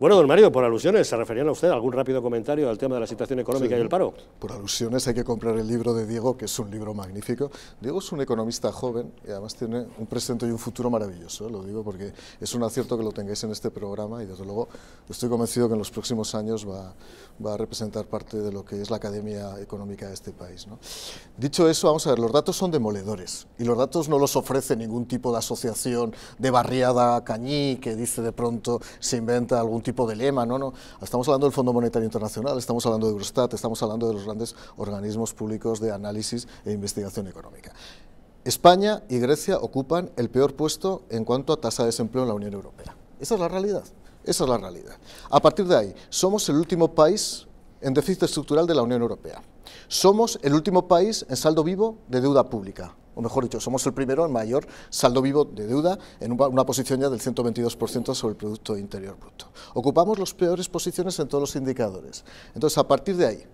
Bueno, don Mario, por alusiones, ¿se referían a usted algún rápido comentario al tema de la situación económica y el paro? Por alusiones hay que comprar el libro de Diego, que es un libro magnífico. Diego es un economista joven y además tiene un presente y un futuro maravilloso, ¿eh? lo digo porque es un acierto que lo tengáis en este programa y desde luego estoy convencido que en los próximos años va, va a representar parte de lo que es la academia económica de este país. Dicho eso, vamos a ver, los datos son demoledores y los datos no los ofrece ningún tipo de asociación de barriada cañí que dice de pronto se inventa algún tipo de lema, no, no. Estamos hablando del Fondo Monetario Internacional, estamos hablando de Eurostat, estamos hablando de los grandes organismos públicos de análisis e investigación económica. España y Grecia ocupan el peor puesto en cuanto a tasa de desempleo en la Unión Europea. Esa es la realidad. Esa es la realidad. A partir de ahí, somos el último país en déficit estructural de la Unión Europea. Somos el último país en saldo vivo de deuda pública o mejor dicho, somos el primero en mayor saldo vivo de deuda en una posición ya del 122% sobre el Producto Interior Bruto. Ocupamos las peores posiciones en todos los indicadores. Entonces, a partir de ahí,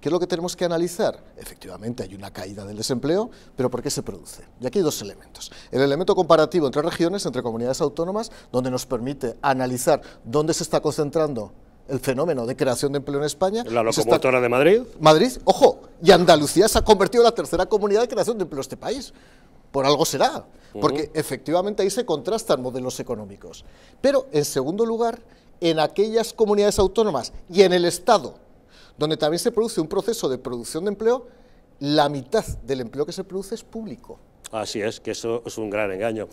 ¿Qué es lo que tenemos que analizar? Efectivamente, hay una caída del desempleo, pero ¿por qué se produce? Y aquí hay dos elementos. El elemento comparativo entre regiones, entre comunidades autónomas, donde nos permite analizar dónde se está concentrando el fenómeno de creación de empleo en España. La locomotora de Madrid. Madrid, ojo, y Andalucía se ha convertido en la tercera comunidad de creación de empleo de este país. Por algo será, porque efectivamente ahí se contrastan modelos económicos. Pero, en segundo lugar, en aquellas comunidades autónomas y en el Estado, donde también se produce un proceso de producción de empleo, la mitad del empleo que se produce es público. Así es, que eso es un gran engaño.